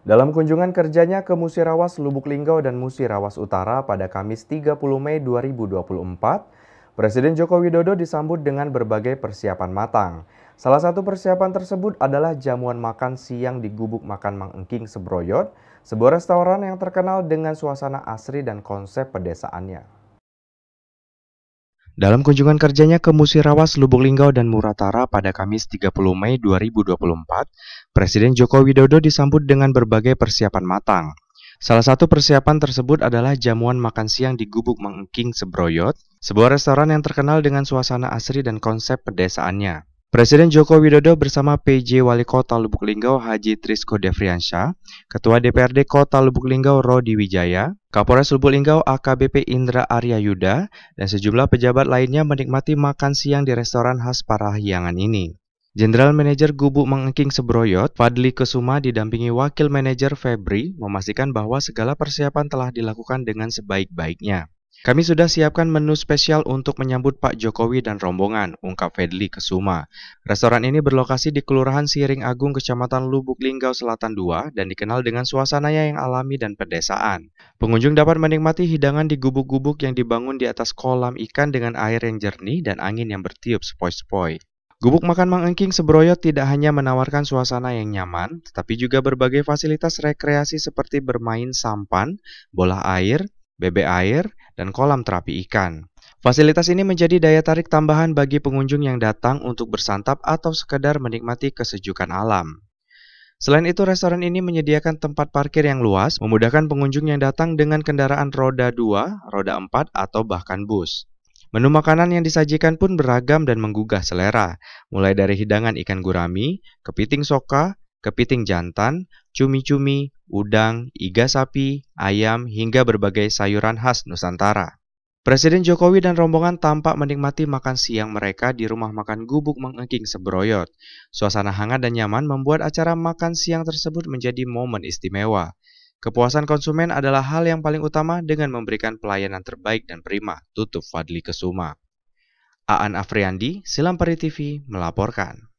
Dalam kunjungan kerjanya ke Musirawas Lubuk Linggau dan Musirawas Utara pada Kamis 30 Mei 2024, Presiden Joko Widodo disambut dengan berbagai persiapan matang. Salah satu persiapan tersebut adalah jamuan makan siang di Gubuk Makan Mang Engking Sebroyot, sebuah restoran yang terkenal dengan suasana asri dan konsep pedesaannya. Dalam kunjungan kerjanya ke Musirawas, Lubuk Linggau, dan Muratara pada Kamis 30 Mei 2024, Presiden Joko Widodo disambut dengan berbagai persiapan matang. Salah satu persiapan tersebut adalah jamuan makan siang di Gubuk Mengking Sebroyot, sebuah restoran yang terkenal dengan suasana asri dan konsep pedesaannya. Presiden Joko Widodo bersama PJ Wali Kota Lubuk Linggau Haji Trisko Devriansyah, Ketua DPRD Kota Lubuk Linggau Rodi Wijaya, Kapolres Lubuk Linggau AKBP Indra Arya Yuda, dan sejumlah pejabat lainnya menikmati makan siang di restoran khas Parahyangan ini. Jenderal Manajer Gubuk Mengengking Sebroyot, Fadli Kesuma didampingi Wakil Manajer Febri memastikan bahwa segala persiapan telah dilakukan dengan sebaik-baiknya. Kami sudah siapkan menu spesial untuk menyambut Pak Jokowi dan rombongan, ungkap Fedli Kesuma. Restoran ini berlokasi di Kelurahan Siring Agung, Kecamatan Lubuk Linggau Selatan 2 dan dikenal dengan suasananya yang alami dan pedesaan. Pengunjung dapat menikmati hidangan di gubuk-gubuk yang dibangun di atas kolam ikan dengan air yang jernih dan angin yang bertiup sepoi-sepoi. Gubuk Makan Mang Engking Sebroyot tidak hanya menawarkan suasana yang nyaman, tetapi juga berbagai fasilitas rekreasi seperti bermain sampan, bola air, bebek air, dan kolam terapi ikan. Fasilitas ini menjadi daya tarik tambahan bagi pengunjung yang datang untuk bersantap atau sekedar menikmati kesejukan alam. Selain itu, restoran ini menyediakan tempat parkir yang luas, memudahkan pengunjung yang datang dengan kendaraan roda 2, roda 4, atau bahkan bus. Menu makanan yang disajikan pun beragam dan menggugah selera, mulai dari hidangan ikan gurami, kepiting soka, kepiting jantan, cumi-cumi, udang, iga sapi, ayam, hingga berbagai sayuran khas Nusantara. Presiden Jokowi dan rombongan tampak menikmati makan siang mereka di rumah makan gubuk mengengking sebroyot. Suasana hangat dan nyaman membuat acara makan siang tersebut menjadi momen istimewa. Kepuasan konsumen adalah hal yang paling utama dengan memberikan pelayanan terbaik dan prima, tutup Fadli Kesuma. Aan Afriandi, Silampari TV, melaporkan.